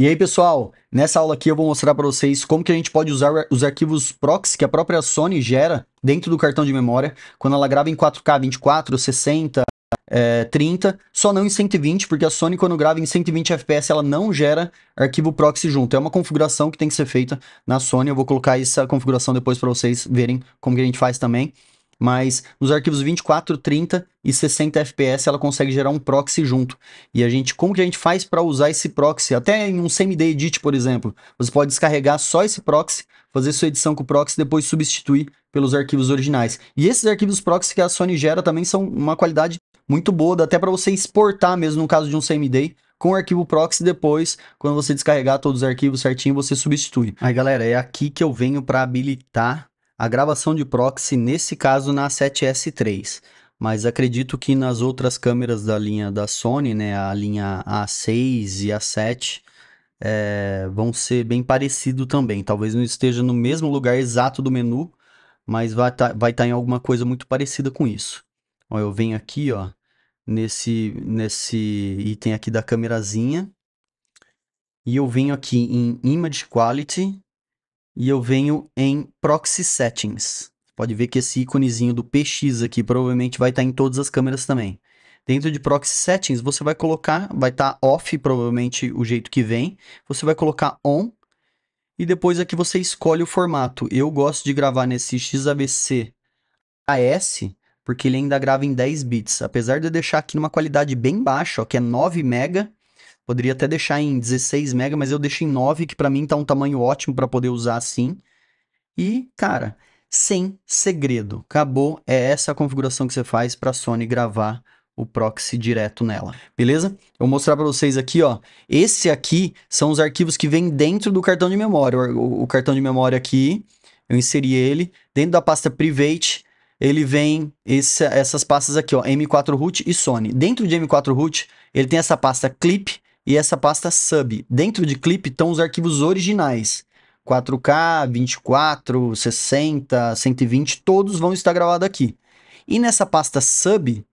E aí, pessoal, nessa aula aqui eu vou mostrar para vocês como que a gente pode usar os arquivos proxy que a própria Sony gera dentro do cartão de memória, quando ela grava em 4K 24, 60, é, 30, só não em 120, porque a Sony quando grava em 120 FPS ela não gera arquivo proxy junto. É uma configuração que tem que ser feita na Sony, eu vou colocar essa configuração depois para vocês verem como que a gente faz também mas nos arquivos 24, 30 e 60 FPS ela consegue gerar um proxy junto. E a gente, como que a gente faz para usar esse proxy? Até em um CMD Edit, por exemplo, você pode descarregar só esse proxy, fazer sua edição com o proxy e depois substituir pelos arquivos originais. E esses arquivos proxy que a Sony gera também são uma qualidade muito boa, dá até para você exportar mesmo no caso de um CMD, com o arquivo proxy depois, quando você descarregar todos os arquivos certinho, você substitui. Aí galera, é aqui que eu venho para habilitar a gravação de proxy nesse caso na 7S3, mas acredito que nas outras câmeras da linha da Sony, né, a linha A6 e A7, é, vão ser bem parecido também. Talvez não esteja no mesmo lugar exato do menu, mas vai estar tá, vai tá em alguma coisa muito parecida com isso. Ó, eu venho aqui, ó, nesse, nesse item aqui da câmerazinha, e eu venho aqui em Image Quality, e eu venho em Proxy Settings. Pode ver que esse íconezinho do PX aqui provavelmente vai estar tá em todas as câmeras também. Dentro de Proxy Settings, você vai colocar, vai estar tá off provavelmente o jeito que vem. Você vai colocar on e depois aqui você escolhe o formato. Eu gosto de gravar nesse XAVC AS, porque ele ainda grava em 10 bits. Apesar de eu deixar aqui numa qualidade bem baixa, ó, que é 9 mega Poderia até deixar em 16 mega, mas eu deixei em 9, que para mim tá um tamanho ótimo para poder usar assim. E, cara, sem segredo. Acabou, é essa a configuração que você faz para a Sony gravar o proxy direto nela, beleza? Eu vou mostrar para vocês aqui, ó. Esse aqui são os arquivos que vem dentro do cartão de memória. O, o, cartão de memória aqui, eu inseri ele. Dentro da pasta private, ele vem esse, essas pastas aqui, ó. M4 root e Sony. Dentro de M4 root, ele tem essa pasta clip, e essa pasta sub. Dentro de clip estão os arquivos originais. 4K, 24, 60, 120, todos vão estar gravados aqui. E nessa pasta sub,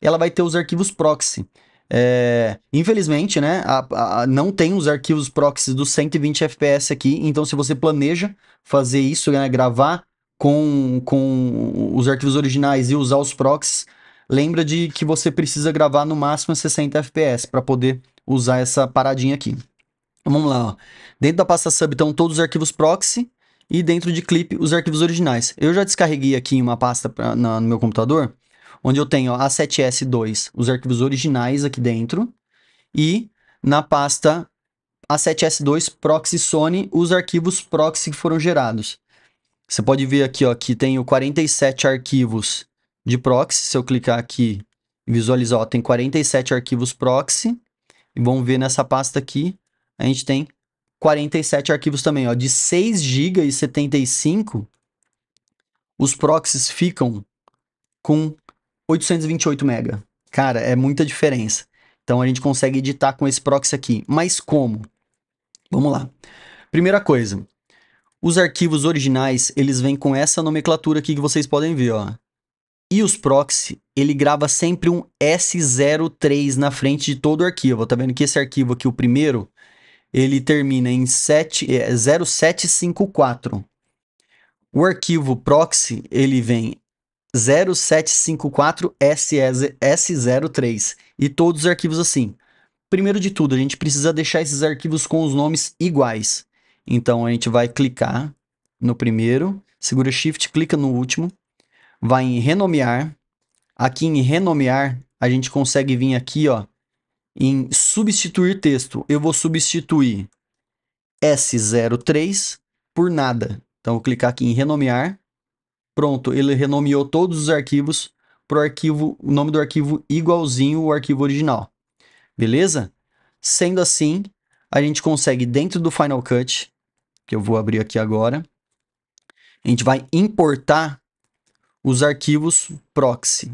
ela vai ter os arquivos proxy. É, infelizmente, né, a, a, não tem os arquivos proxy dos 120 FPS aqui, então se você planeja fazer isso, né, gravar com, com os arquivos originais e usar os proxies, lembra de que você precisa gravar no máximo 60 FPS para poder usar essa paradinha aqui. Então, vamos lá, ó. Dentro da pasta sub estão todos os arquivos proxy e dentro de clip os arquivos originais. Eu já descarreguei aqui uma pasta pra, na, no meu computador, onde eu tenho A7S2, os arquivos originais aqui dentro, e na pasta A7S2 proxy Sony, os arquivos proxy que foram gerados. Você pode ver aqui ó, que tenho 47 arquivos de proxy, se eu clicar aqui e visualizar, ó, tem 47 arquivos proxy, e vamos ver nessa pasta aqui, a gente tem 47 arquivos também, ó, de 6 GB e 75, os proxies ficam com 828 MB. Cara, é muita diferença. Então a gente consegue editar com esse proxy aqui. Mas como? Vamos lá. Primeira coisa, os arquivos originais, eles vêm com essa nomenclatura aqui que vocês podem ver, ó e os proxy, ele grava sempre um S03 na frente de todo o arquivo. Tá vendo que esse arquivo aqui, o primeiro, ele termina em 7, é, 0754. O arquivo proxy, ele vem 0754 s 03 e todos os arquivos assim. Primeiro de tudo, a gente precisa deixar esses arquivos com os nomes iguais. Então, a gente vai clicar no primeiro, segura Shift, clica no último, vai em renomear. Aqui em renomear, a gente consegue vir aqui, ó, em substituir texto. Eu vou substituir S03 por nada. Então, vou clicar aqui em renomear. Pronto, ele renomeou todos os arquivos para o arquivo, o nome do arquivo igualzinho o arquivo original. Beleza? Sendo assim, a gente consegue dentro do Final Cut, que eu vou abrir aqui agora, a gente vai importar os arquivos proxy.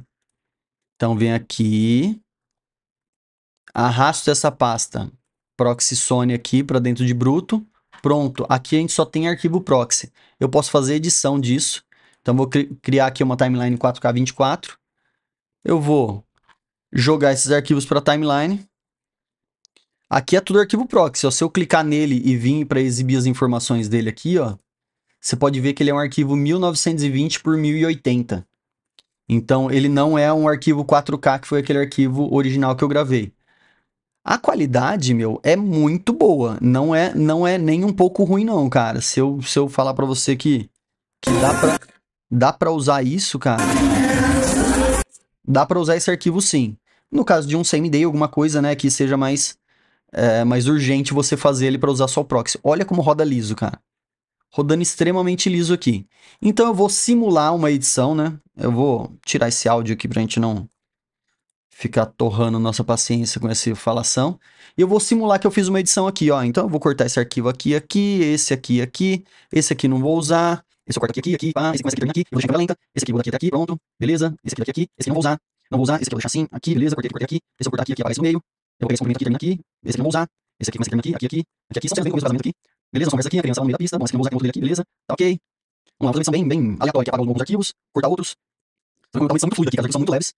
Então, vem aqui, arrasto essa pasta proxy Sony aqui para dentro de bruto. Pronto, aqui a gente só tem arquivo proxy. Eu posso fazer edição disso. Então, vou cri criar aqui uma timeline 4K24. Eu vou jogar esses arquivos para a timeline. Aqui é tudo arquivo proxy. Ó. Se eu clicar nele e vir para exibir as informações dele aqui, ó, você pode ver que ele é um arquivo 1920 por 1080. Então, ele não é um arquivo 4K, que foi aquele arquivo original que eu gravei. A qualidade, meu, é muito boa. Não é, não é nem um pouco ruim, não, cara. Se eu, se eu falar para você que, que dá, pra, dá pra usar isso, cara. Dá pra usar esse arquivo sim. No caso de um CMD, alguma coisa, né, que seja mais, é, mais urgente você fazer ele pra usar só o proxy. Olha como roda liso, cara rodando extremamente liso aqui. Então eu vou simular uma edição, né? Eu vou tirar esse áudio aqui para a gente não ficar torrando nossa paciência com essa falação. E eu vou simular que eu fiz uma edição aqui, ó. Então eu vou cortar esse arquivo aqui, aqui, esse aqui, aqui, esse aqui não vou usar. Esse eu corto aqui, aqui, aqui, pá, esse começa aqui, aqui, eu vou deixar lenta, esse aqui vou daqui até tá aqui, pronto, beleza, esse aqui daqui tá aqui, esse aqui não vou usar, não vou usar, esse aqui eu vou deixar assim, aqui, beleza, cortei, cortei aqui, esse eu cortar aqui, aqui, aparece no meio, eu vou pegar esse comprimento aqui, termina aqui, esse aqui não vou usar, esse aqui começa aqui, aqui, aqui, aqui, é aqui, aqui, só tem começo do casamento aqui, Beleza, vamos várias aqui, a criança lá tá no meio da pista. Bom, esse aqui usar, tem outro dele aqui, beleza. Tá ok. Uma outra bem, bem aleatória, que apaga alguns arquivos, cortar outros. Então, uma edição muito fluida aqui, tá? as arquivos são muito leves.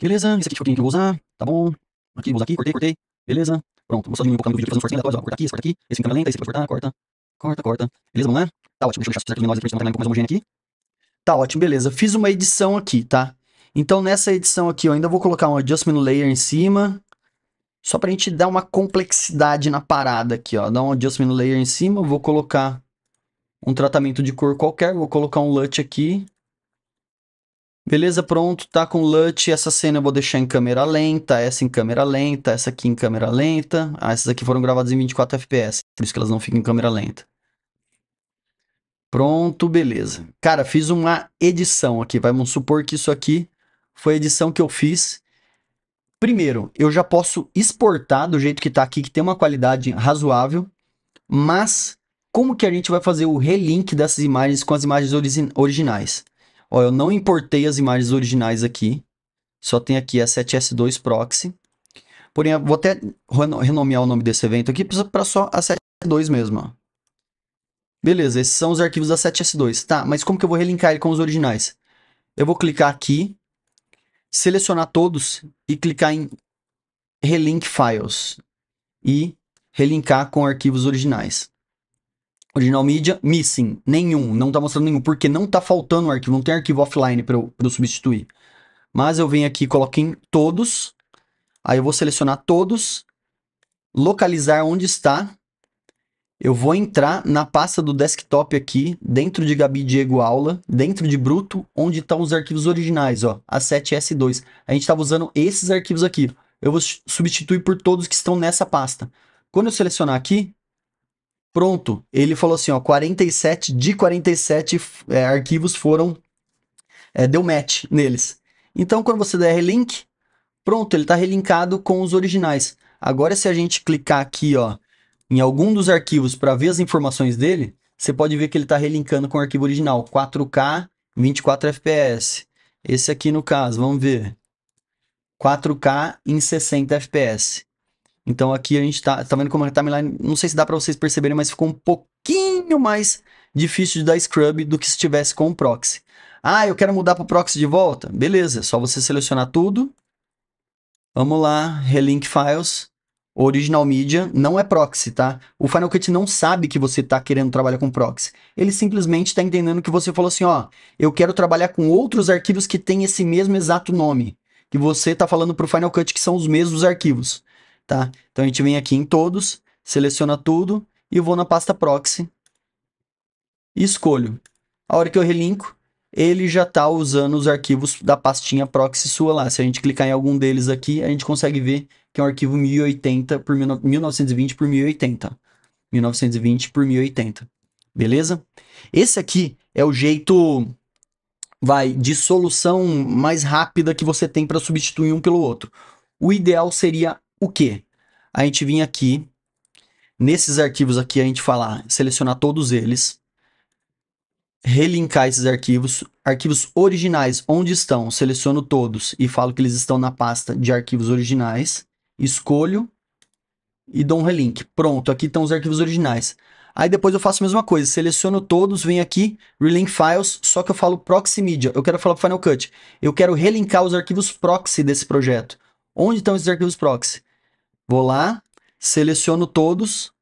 Beleza, esse aqui foi o que eu vou usar, tá bom. Aqui, vou usar aqui, cortei, cortei. Beleza. Pronto, vou só diminuir um pouco do vídeo aqui, fazer um fortinho aleatório, ó, cortar aqui, esse corta aqui. Esse em câmera lenta, esse pode cortar, corta, corta, corta. Beleza, vamos lá? Tá ótimo, deixa eu deixar certo menor, deixa eu um pouco mais homogêneo aqui. Tá ótimo, beleza. Fiz uma edição aqui, tá? Então, nessa edição aqui, eu ainda vou colocar um adjustment layer em cima. Só pra gente dar uma complexidade na parada aqui, ó. Dá um adjustment layer em cima, vou colocar um tratamento de cor qualquer, vou colocar um LUT aqui. Beleza, pronto, tá com LUT, essa cena eu vou deixar em câmera lenta, essa em câmera lenta, essa aqui em câmera lenta. Ah, essas aqui foram gravadas em 24 FPS, por isso que elas não ficam em câmera lenta. Pronto, beleza. Cara, fiz uma edição aqui, vamos supor que isso aqui foi a edição que eu fiz Primeiro, eu já posso exportar do jeito que está aqui, que tem uma qualidade razoável, mas como que a gente vai fazer o relink dessas imagens com as imagens origi originais? Ó, eu não importei as imagens originais aqui, só tem aqui a 7S2 Proxy. Porém, vou até renomear o nome desse evento aqui para só a 7S2 mesmo. Beleza, esses são os arquivos da 7S2. Tá, mas como que eu vou relinkar ele com os originais? Eu vou clicar aqui selecionar todos e clicar em Relink Files e relinkar com arquivos originais. Original Media, Missing, nenhum, não está mostrando nenhum, porque não está faltando um arquivo, não tem arquivo offline para eu, eu, substituir. Mas eu venho aqui, coloco em todos, aí eu vou selecionar todos, localizar onde está eu vou entrar na pasta do desktop aqui, dentro de Gabi Diego Aula, dentro de Bruto, onde estão tá os arquivos originais, ó, A7S2. A gente estava usando esses arquivos aqui. Eu vou substituir por todos que estão nessa pasta. Quando eu selecionar aqui, pronto, ele falou assim, ó, 47 de 47 é, arquivos foram, é, deu match neles. Então, quando você der relink, pronto, ele está relinkado com os originais. Agora, se a gente clicar aqui, ó, em algum dos arquivos para ver as informações dele, você pode ver que ele está relincando com o arquivo original, 4K, 24 FPS. Esse aqui no caso, vamos ver, 4K em 60 FPS. Então aqui a gente está tá vendo como a timeline, não sei se dá para vocês perceberem, mas ficou um pouquinho mais difícil de dar scrub do que se estivesse com o proxy. Ah, eu quero mudar para o proxy de volta? Beleza, é só você selecionar tudo. Vamos lá, relink files. Original Media não é proxy, tá? O Final Cut não sabe que você tá querendo trabalhar com proxy. Ele simplesmente tá entendendo que você falou assim, ó, eu quero trabalhar com outros arquivos que têm esse mesmo exato nome. Que você tá falando pro Final Cut que são os mesmos arquivos, tá? Então a gente vem aqui em todos, seleciona tudo e vou na pasta proxy e escolho. A hora que eu relinco, ele já tá usando os arquivos da pastinha proxy sua lá. Se a gente clicar em algum deles aqui, a gente consegue ver que é um arquivo 1080 por 1920 por 1080. 1920 por 1080. Beleza? Esse aqui é o jeito vai de solução mais rápida que você tem para substituir um pelo outro. O ideal seria o quê? A gente vir aqui nesses arquivos aqui a gente falar, selecionar todos eles, relinkar esses arquivos, arquivos originais onde estão, seleciono todos e falo que eles estão na pasta de arquivos originais escolho e dou um relink. Pronto, aqui estão os arquivos originais. Aí depois eu faço a mesma coisa, seleciono todos, venho aqui, relink files, só que eu falo proxy media, eu quero falar com Final Cut. Eu quero relinkar os arquivos proxy desse projeto. Onde estão esses arquivos proxy? Vou lá, seleciono todos,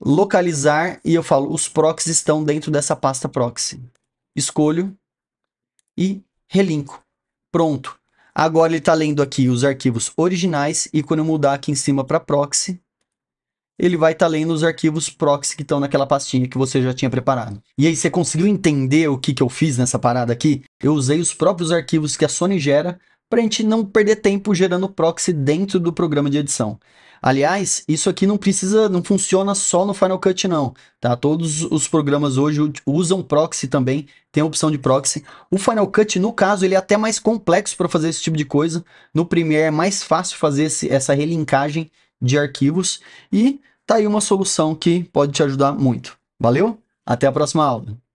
localizar e eu falo, os proxies estão dentro dessa pasta proxy. Escolho e relinco. Pronto. Agora ele está lendo aqui os arquivos originais e quando eu mudar aqui em cima para proxy, ele vai estar tá lendo os arquivos proxy que estão naquela pastinha que você já tinha preparado. E aí, você conseguiu entender o que, que eu fiz nessa parada aqui? Eu usei os próprios arquivos que a Sony gera para a gente não perder tempo gerando proxy dentro do programa de edição. Aliás, isso aqui não precisa, não funciona só no Final Cut não, tá? Todos os programas hoje usam proxy também, tem a opção de proxy. O Final Cut, no caso, ele é até mais complexo para fazer esse tipo de coisa. No Premiere é mais fácil fazer esse, essa relinkagem de arquivos e tá aí uma solução que pode te ajudar muito. Valeu? Até a próxima aula.